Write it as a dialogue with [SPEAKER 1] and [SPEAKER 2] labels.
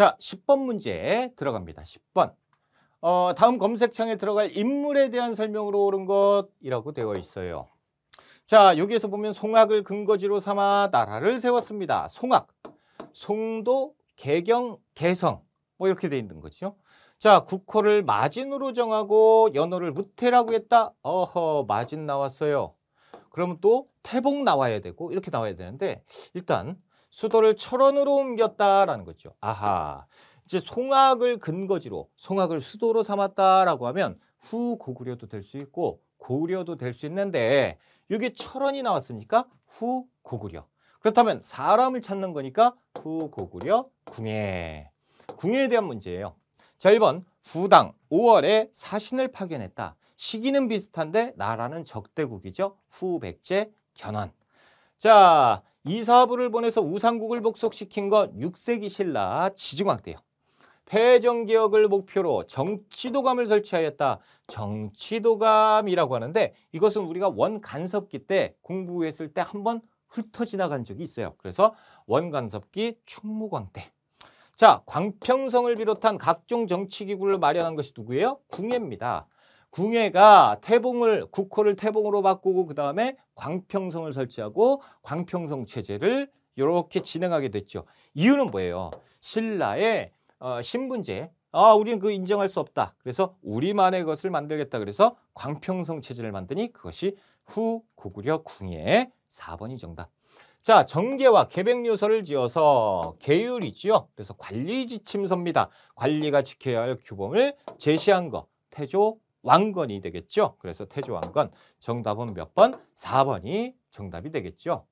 [SPEAKER 1] 자, 10번 문제 들어갑니다. 10번. 어, 다음 검색창에 들어갈 인물에 대한 설명으로 옳은 것이라고 되어 있어요. 자, 여기에서 보면 송악을 근거지로 삼아 나라를 세웠습니다. 송악, 송도, 개경, 개성 뭐 이렇게 돼 있는 거죠. 자, 국호를 마진으로 정하고 연호를 무태라고 했다. 어허, 마진 나왔어요. 그러면 또 태복 나와야 되고 이렇게 나와야 되는데 일단 수도를 철원으로 옮겼다라는 거죠. 아하. 이제 송악을 근거지로 송악을 수도로 삼았다라고 하면 후 고구려도 될 수 있고 고구려도 될 수 있는데 여기 철원이 나왔으니까 후 고구려. 그렇다면 사람을 찾는 거니까 후 고구려 궁예. 궁예에 대한 문제예요. 자, 1번 후당 5월에 사신을 파견했다. 시기는 비슷한데 나라는 적대국이죠. 후백제 견훤. 자, 이사부를 보내서 우상국을 복속시킨 건 6세기 신라 지중왕 때요. 패정 개혁을 목표로 정치도감을 설치하였다. 정치도감이라고 하는데 이것은 우리가 원간섭기 때 공부했을 때한번 훑어 지나간 적이 있어요. 그래서 원간섭기 충무광 때. 자, 광평성을 비롯한 각종 정치기구를 마련한 것이 누구예요? 궁예입니다. 궁예가 태봉을 국호를 태봉으로 바꾸고 그 다음에 광평성을 설치하고 광평성 체제를 이렇게 진행하게 됐죠. 이유는 뭐예요? 신라의 어, 신분제. 아, 우리는 그 인정할 수 없다. 그래서 우리만의 것을 만들겠다. 그래서 광평성 체제를 만드니 그것이 후 고구려 궁예 4번이 정답. 자, 정계와 개백요소를 지어서 계율이지요. 그래서 관리 지침서입니다. 관리가 지켜야 할 규범을 제시한 거. 태조 왕건이 되겠죠. 그래서 태조 왕건 정답은 몇 번? 4번이 정답이 되겠죠.